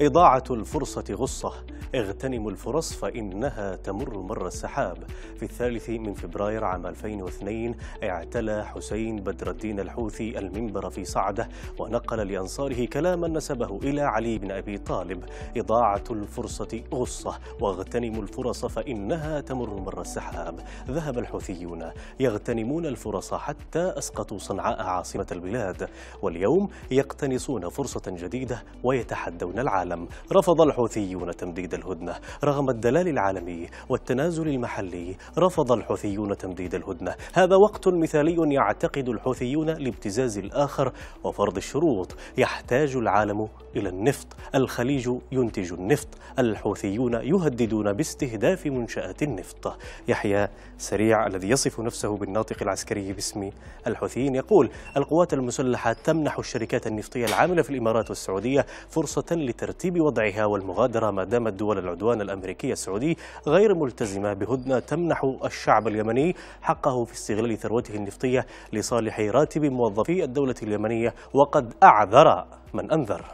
إضاعة الفرصة غصة اغتنموا الفرص فإنها تمر مر السحاب في الثالث من فبراير عام 2002 اعتلى حسين بدر الدين الحوثي المنبر في صعدة ونقل لأنصاره كلاما نسبه إلى علي بن أبي طالب إضاعة الفرصة غصة واغتنموا الفرص فإنها تمر مر السحاب ذهب الحوثيون يغتنمون الفرص حتى أسقطوا صنعاء عاصمة البلاد واليوم يقتنصون فرصة جديدة ويتحدون العالم رفض الحوثيون تمديد الهدنة رغم الدلال العالمي والتنازل المحلي رفض الحوثيون تمديد الهدنة هذا وقت مثالي يعتقد الحوثيون لابتزاز الآخر وفرض الشروط يحتاج العالم إلى النفط الخليج ينتج النفط الحوثيون يهددون باستهداف منشآت النفط يحيى سريع الذي يصف نفسه بالناطق العسكري باسم الحوثيين يقول القوات المسلحة تمنح الشركات النفطية العاملة في الإمارات والسعودية فرصة لترتيب وضعها والمغادرة ما دام الدول دول العدوان الأمريكي السعودي غير ملتزمة بهدنة تمنح الشعب اليمني حقه في استغلال ثروته النفطية لصالح راتب موظفي الدولة اليمنية وقد أعذر من أنذر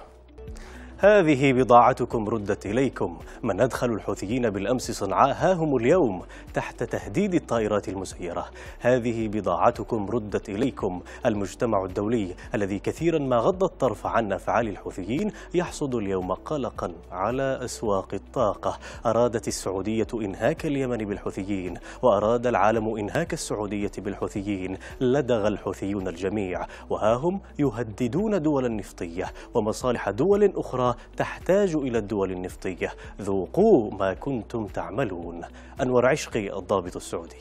هذه بضاعتكم ردت إليكم من أدخل الحوثيين بالأمس صنعاء ها هم اليوم تحت تهديد الطائرات المسيرة هذه بضاعتكم ردت إليكم المجتمع الدولي الذي كثيرا ما غض الطرف عن أفعال الحوثيين يحصد اليوم قلقا على أسواق الطاقة أرادت السعودية إنهاك اليمن بالحوثيين وأراد العالم إنهاك السعودية بالحوثيين لدغ الحوثيون الجميع وها هم يهددون دول النفطية ومصالح دول أخرى تحتاج إلى الدول النفطية ذوقوا ما كنتم تعملون أنور عشقي الضابط السعودي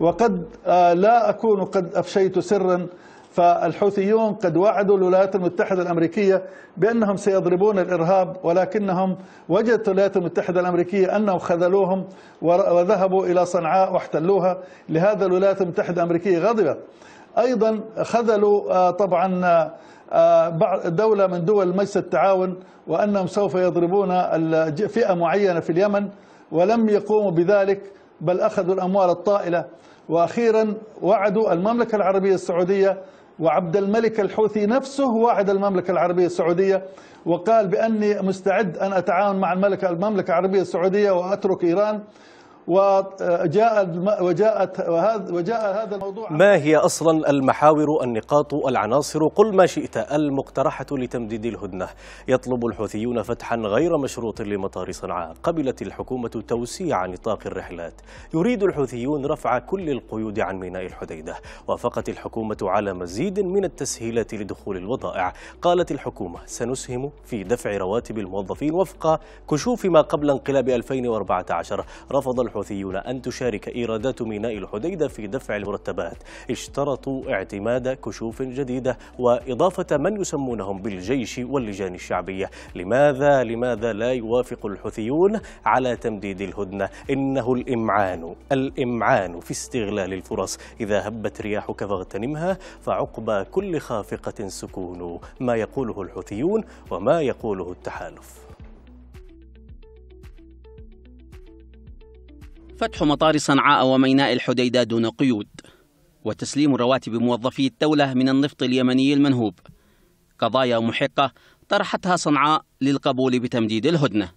وقد آه، لا أكون قد أفشيت سرا فالحوثيون قد وعدوا الولايات المتحدة الأمريكية بأنهم سيضربون الإرهاب ولكنهم وجدت الولايات المتحدة الأمريكية أنهم خذلوهم وذهبوا إلى صنعاء واحتلوها لهذا الولايات المتحدة الأمريكية غضبت أيضا خذلوا آه، طبعا آه، دولة من دول مجلس التعاون وأنهم سوف يضربون فئة معينة في اليمن ولم يقوموا بذلك بل أخذوا الأموال الطائلة وأخيرا وعدوا المملكة العربية السعودية وعبد الملك الحوثي نفسه وعد المملكة العربية السعودية وقال بأني مستعد أن أتعاون مع المملكة العربية السعودية وأترك إيران وجاء وجاءت وهذا وجاء هذا الموضوع ما هي اصلا المحاور النقاط العناصر قل ما شئت المقترحه لتمديد الهدنه يطلب الحوثيون فتحا غير مشروط لمطار صنعاء قبلت الحكومه توسيع نطاق الرحلات يريد الحوثيون رفع كل القيود عن ميناء الحديده وافقت الحكومه على مزيد من التسهيلات لدخول الوضائع قالت الحكومه سنسهم في دفع رواتب الموظفين وفق كشوف ما قبل انقلاب 2014 رفض الحوثيون الحوثيون أن تشارك إيرادات ميناء الحديدة في دفع المرتبات اشترطوا اعتماد كشوف جديدة وإضافة من يسمونهم بالجيش واللجان الشعبية لماذا لماذا لا يوافق الحوثيون على تمديد الهدنة إنه الإمعان الإمعان في استغلال الفرص إذا هبت رياحك فاغتنمها فعقبى كل خافقة سكون ما يقوله الحوثيون وما يقوله التحالف فتح مطار صنعاء وميناء الحديدة دون قيود وتسليم رواتب موظفي الدولة من النفط اليمني المنهوب قضايا محقة طرحتها صنعاء للقبول بتمديد الهدنه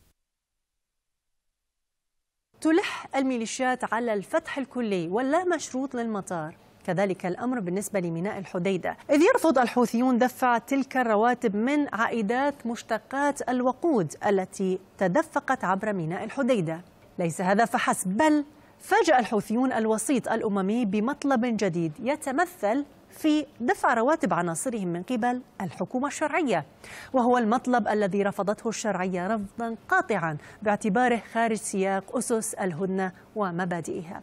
تلح الميليشيات على الفتح الكلي واللا مشروط للمطار كذلك الأمر بالنسبة لميناء الحديدة إذ يرفض الحوثيون دفع تلك الرواتب من عائدات مشتقات الوقود التي تدفقت عبر ميناء الحديدة ليس هذا فحسب بل فاجأ الحوثيون الوسيط الأممي بمطلب جديد يتمثل في دفع رواتب عناصرهم من قبل الحكومة الشرعية وهو المطلب الذي رفضته الشرعية رفضا قاطعا باعتباره خارج سياق أسس الهدنة ومبادئها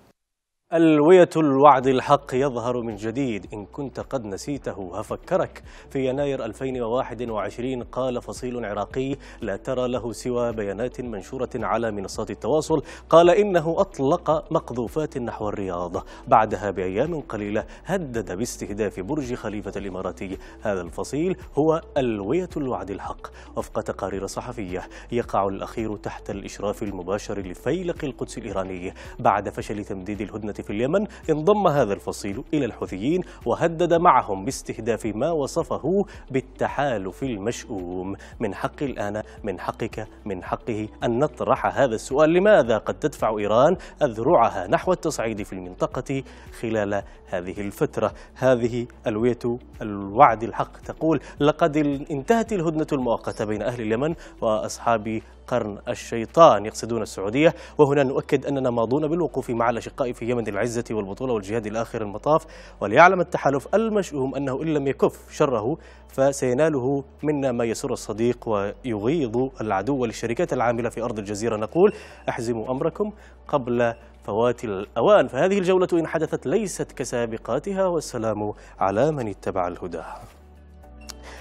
ألوية الوعد الحق يظهر من جديد إن كنت قد نسيته هفكرك في يناير 2021 قال فصيل عراقي لا ترى له سوى بيانات منشورة على منصات التواصل قال إنه أطلق مقذوفات نحو الرياض بعدها بأيام قليلة هدد باستهداف برج خليفة الإماراتي هذا الفصيل هو ألوية الوعد الحق وفق تقارير صحفية يقع الأخير تحت الإشراف المباشر لفيلق القدس الإيراني بعد فشل تمديد الهدنة في اليمن انضم هذا الفصيل إلى الحوثيين وهدد معهم باستهداف ما وصفه بالتحالف المشؤوم من حق الآن من حقك من حقه أن نطرح هذا السؤال لماذا قد تدفع إيران أذرعها نحو التصعيد في المنطقة خلال هذه الفترة هذه ألوية الوعد الحق تقول لقد انتهت الهدنة المؤقتة بين أهل اليمن وأصحاب قرن الشيطان يقصدون السعودية وهنا نؤكد أننا ماضون بالوقوف مع الأشقاء في يمن العزة والبطولة والجهاد الآخر المطاف وليعلم التحالف المشؤوم أنه إن لم يكف شره فسيناله منا ما يسر الصديق ويغيظ العدو والشركات العاملة في أرض الجزيرة نقول أحزموا أمركم قبل فوات الأوان فهذه الجولة إن حدثت ليست كسابقاتها والسلام على من اتبع الهدى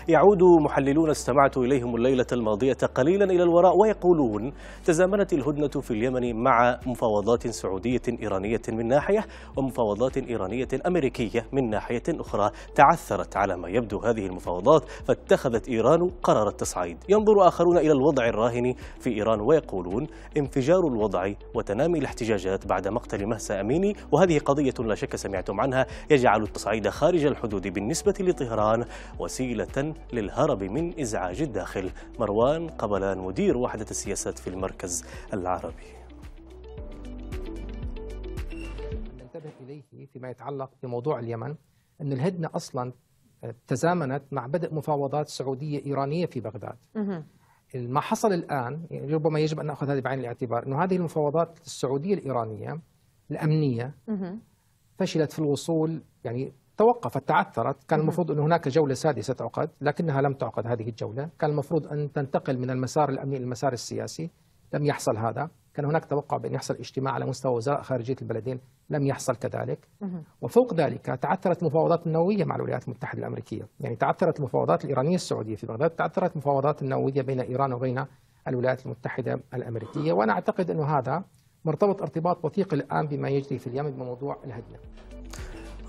يعود محللون استمعت إليهم الليلة الماضية قليلا إلى الوراء ويقولون تزامنت الهدنة في اليمن مع مفاوضات سعودية إيرانية من ناحية ومفاوضات إيرانية أمريكية من ناحية أخرى تعثرت على ما يبدو هذه المفاوضات فاتخذت إيران قرار التصعيد ينظر آخرون إلى الوضع الراهن في إيران ويقولون انفجار الوضع وتنامي الاحتجاجات بعد مقتل مهسا أميني وهذه قضية لا شك سمعتم عنها يجعل التصعيد خارج الحدود بالنسبة لطهران وسيلة للهرب من إزعاج الداخل مروان قبلان مدير وحدة السياسات في المركز العربي ننتبه إليه فيما يتعلق بموضوع اليمن أن الهدنة أصلا تزامنت مع بدء مفاوضات سعودية إيرانية في بغداد ما حصل الآن يعني ربما يجب أن نأخذ هذه بعين الاعتبار أنه هذه المفاوضات السعودية الإيرانية الأمنية فشلت في الوصول يعني توقفت تعثرت كان نعم. المفروض أن هناك جولة سادسة تعقد لكنها لم تعقد هذه الجولة كان المفروض أن تنتقل من المسار الأمني إلى المسار السياسي لم يحصل هذا كان هناك توقع بأن يحصل اجتماع على مستوى وزراء خارجية البلدين لم يحصل كذلك وفوق ذلك تعثرت المفاوضات النووية مع الولايات المتحدة الأمريكية يعني تعثرت المفاوضات الإيرانية السعودية في بغداد تعثرت المفاوضات النووية بين إيران وبين الولايات المتحدة الأمريكية وأنا أعتقد أن هذا مرتبط ارتباط وثيق الآن بما يجري في اليمن بموضوع الهدنة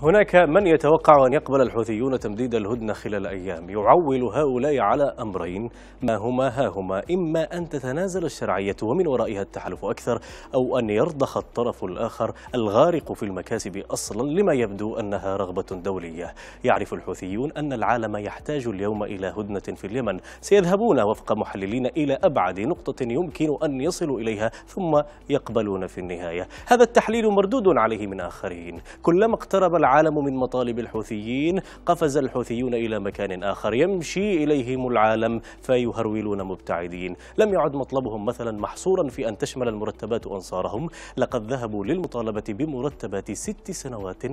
هناك من يتوقع أن يقبل الحوثيون تمديد الهدنة خلال أيام يعول هؤلاء على أمرين ما هما ها هما إما أن تتنازل الشرعية ومن ورائها التحالف أكثر أو أن يرضخ الطرف الآخر الغارق في المكاسب أصلا لما يبدو أنها رغبة دولية يعرف الحوثيون أن العالم يحتاج اليوم إلى هدنة في اليمن سيذهبون وفق محللين إلى أبعد نقطة يمكن أن يصلوا إليها ثم يقبلون في النهاية هذا التحليل مردود عليه من آخرين كلما اقترب العالم العالم من مطالب الحوثيين قفز الحوثيون إلى مكان آخر يمشي إليهم العالم فيهرولون مبتعدين لم يعد مطلبهم مثلا محصورا في أن تشمل المرتبات أنصارهم لقد ذهبوا للمطالبة بمرتبات ست سنوات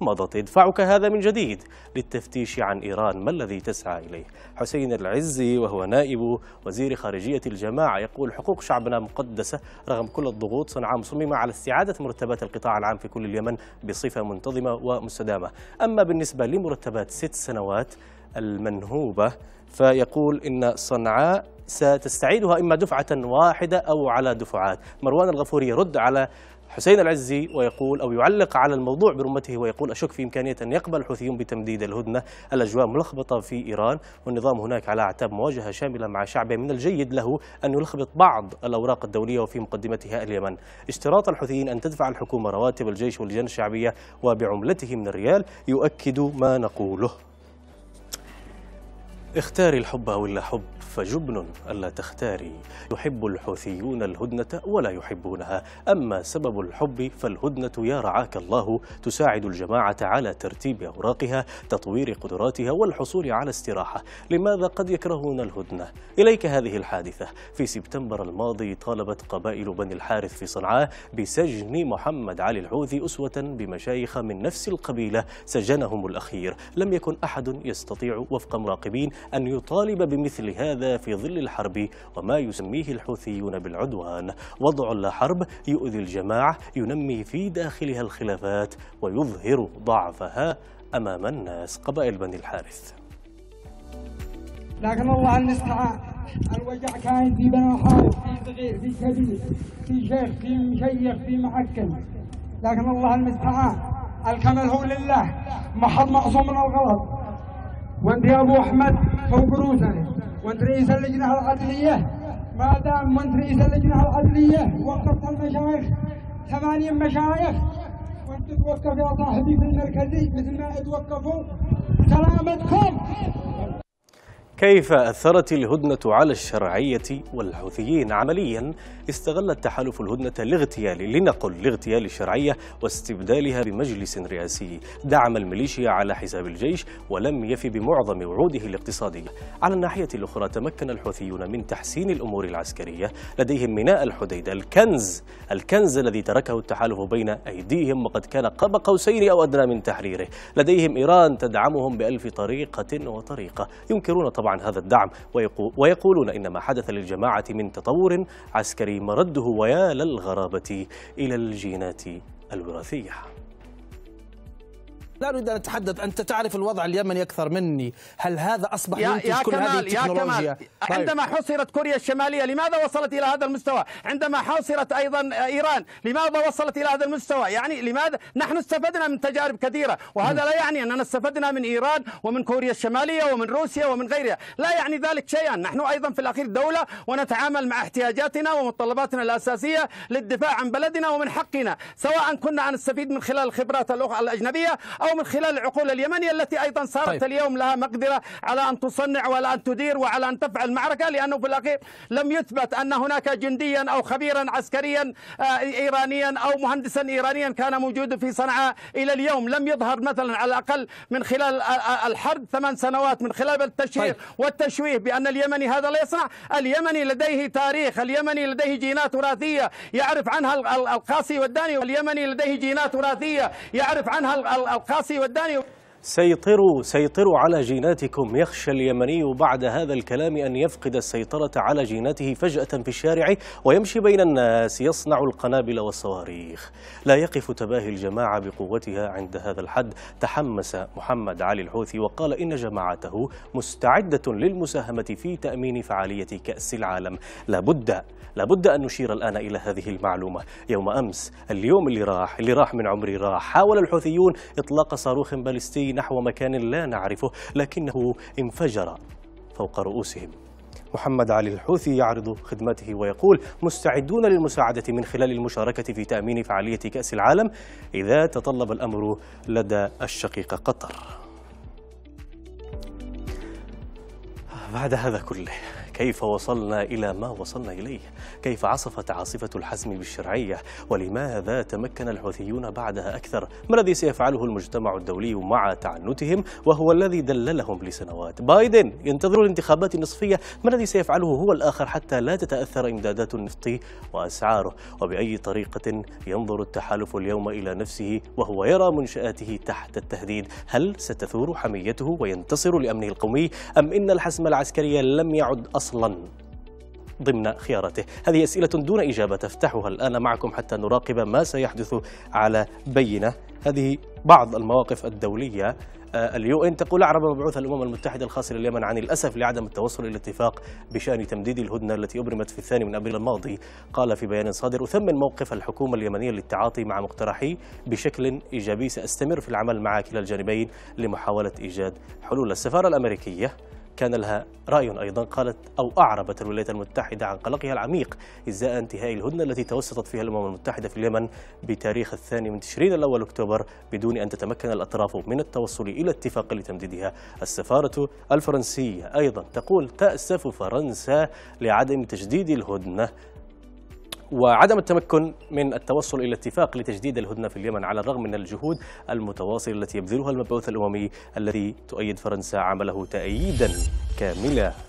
مضت ادفعك هذا من جديد للتفتيش عن إيران ما الذي تسعى إليه حسين العزي وهو نائب وزير خارجية الجماعة يقول حقوق شعبنا مقدسة رغم كل الضغوط صنعاء مصممة على استعادة مرتبات القطاع العام في كل اليمن بصفة منتظمة ومتحدة مستدامة أما بالنسبة لمرتبات ست سنوات المنهوبة فيقول إن صنعاء ستستعيدها إما دفعة واحدة أو على دفعات مروان الغفوري يرد على حسين العزي ويقول أو يعلق على الموضوع برمته ويقول أشك في إمكانية أن يقبل الحوثيون بتمديد الهدنة الأجواء ملخبطة في إيران والنظام هناك على أعتاب مواجهة شاملة مع شعبه من الجيد له أن يلخبط بعض الأوراق الدولية وفي مقدمتها اليمن اشتراط الحوثيين أن تدفع الحكومة رواتب الجيش واللجان الشعبية وبعملته من الريال يؤكد ما نقوله اختاري الحب أو اللا حب فجبن ألا تختاري يحب الحوثيون الهدنة ولا يحبونها أما سبب الحب فالهدنة يا رعاك الله تساعد الجماعة على ترتيب أوراقها تطوير قدراتها والحصول على استراحة لماذا قد يكرهون الهدنة؟ إليك هذه الحادثة في سبتمبر الماضي طالبت قبائل بني الحارث في صنعاء بسجن محمد علي الحوثي أسوة بمشايخ من نفس القبيلة سجنهم الأخير لم يكن أحد يستطيع وفق مراقبين أن يطالب بمثل هذا في ظل الحرب وما يسميه الحوثيون بالعدوان وضع لا حرب يؤذي الجماعة ينمي في داخلها الخلافات ويظهر ضعفها أمام الناس قبائل بني الحارث لكن الله المستعان الوجع كاين في بني الحارث في صغير في كبير في شيخ في مشيخ في معكم لكن الله المستعان الكمل هو لله ما حد معصوم من الغلط وانت ابو احمد فوق رؤوسنا وانت رئيس اللجنه العدليه ما دام وانت رئيس اللجنه العدليه وقفت المشايخ ثمانية مشايخ وانت توقف يا صاحبي في المركزي مثل ما توقفوا سلامتكم كيف أثرت الهدنة على الشرعية والحوثيين عمليا استغل التحالف الهدنة لاغتيال لنقل لاغتيال الشرعية واستبدالها بمجلس رئاسي دعم الميليشيا على حساب الجيش ولم يفي بمعظم وعوده الاقتصادية على الناحية الأخرى تمكن الحوثيون من تحسين الأمور العسكرية لديهم ميناء الحديدة الكنز الكنز الذي تركه التحالف بين أيديهم وقد كان قاب قوسين أو أدنى من تحريره لديهم إيران تدعمهم بألف طريقة وطريقة ينكرون طبعا عن هذا الدعم ويقولون إن ما حدث للجماعة من تطور عسكري مرده ويا للغرابة إلى الجينات الوراثية لا أريد أن أتحدث أنت تعرف الوضع اليمني أكثر مني هل هذا أصبح ينتج يا كل كمال هذه التكنولوجيا يا كمال طيب. عندما حصرت كوريا الشمالية لماذا وصلت إلى هذا المستوى عندما حصرت أيضا إيران لماذا وصلت إلى هذا المستوى يعني لماذا نحن استفدنا من تجارب كثيرة وهذا م. لا يعني أننا استفدنا من إيران ومن كوريا الشمالية ومن روسيا ومن غيرها لا يعني ذلك شيئا نحن أيضا في الأخير دولة ونتعامل مع احتياجاتنا ومتطلباتنا الأساسية للدفاع عن بلدنا ومن حقنا سواء كنا نستفيد من خلال الخبرات الأجنبية أو أو من خلال العقول اليمنية التي أيضا صارت طيب. اليوم لها مقدرة على أن تصنع وعلى أن تدير وعلى أن تفعل معركة لأنه في الأخير لم يثبت أن هناك جنديا أو خبيرا عسكريا آه، إيرانيا أو مهندسا إيرانيا كان موجودا في صنعاء إلى اليوم لم يظهر مثلا على الأقل من خلال الحرب ثمان سنوات من خلال التشهير طيب. والتشويه بأن اليمني هذا لا يصنع اليمني لديه تاريخ اليمني لديه جينات وراثية يعرف عنها القاسي والداني اليمني لديه جينات وراثية يعرف عنها القاسي I'll see what Donnie. سيطروا سيطروا على جيناتكم يخشى اليمني بعد هذا الكلام أن يفقد السيطرة على جيناته فجأة في الشارع ويمشي بين الناس يصنع القنابل والصواريخ لا يقف تباهي الجماعة بقوتها عند هذا الحد تحمس محمد علي الحوثي وقال إن جماعته مستعدة للمساهمة في تأمين فعالية كأس العالم لابد لابد أن نشير الآن إلى هذه المعلومة يوم أمس اليوم اللي راح اللي راح من عمري راح حاول الحوثيون إطلاق صاروخ باليستي نحو مكان لا نعرفه لكنه انفجر فوق رؤوسهم محمد علي الحوثي يعرض خدمته ويقول مستعدون للمساعدة من خلال المشاركة في تأمين فعالية كأس العالم إذا تطلب الأمر لدى الشقيقة قطر بعد هذا كله كيف وصلنا إلى ما وصلنا إليه كيف عصفت عاصفة الحزم بالشرعية ولماذا تمكن الحوثيون بعدها أكثر ما الذي سيفعله المجتمع الدولي مع تعنتهم وهو الذي دللهم لسنوات بايدن ينتظر الانتخابات النصفية ما الذي سيفعله هو الآخر حتى لا تتأثر إمدادات النفط وأسعاره وبأي طريقة ينظر التحالف اليوم إلى نفسه وهو يرى منشآته تحت التهديد هل ستثور حميته وينتصر لأمنه القومي أم إن الحسم العسكري لم يعد أصلا أصلا ضمن خياراته هذه أسئلة دون إجابة تفتحها الآن معكم حتى نراقب ما سيحدث على بينة هذه بعض المواقف الدولية آه، اليو ان تقول اعرب مبعوث الامم المتحده الخاص لليمن عن الاسف لعدم التوصل الى اتفاق بشان تمديد الهدنه التي ابرمت في الثاني من ابريل الماضي قال في بيان صادر اثمن موقف الحكومه اليمنيه للتعاطي مع مقترحي بشكل ايجابي ساستمر في العمل مع كلا الجانبين لمحاوله ايجاد حلول السفاره الامريكيه كان لها رأي أيضا قالت أو أعربت الولايات المتحدة عن قلقها العميق إزاء انتهاء الهدنة التي توسطت فيها الأمم المتحدة في اليمن بتاريخ الثاني من تشرين الأول أكتوبر بدون أن تتمكن الأطراف من التوصل إلى اتفاق لتمديدها السفارة الفرنسية أيضا تقول تأسف فرنسا لعدم تجديد الهدنة وعدم التمكن من التوصل إلى اتفاق لتجديد الهدنة في اليمن على الرغم من الجهود المتواصلة التي يبذلها المبعوث الأممي الذي تؤيد فرنسا عمله تأييدا كاملا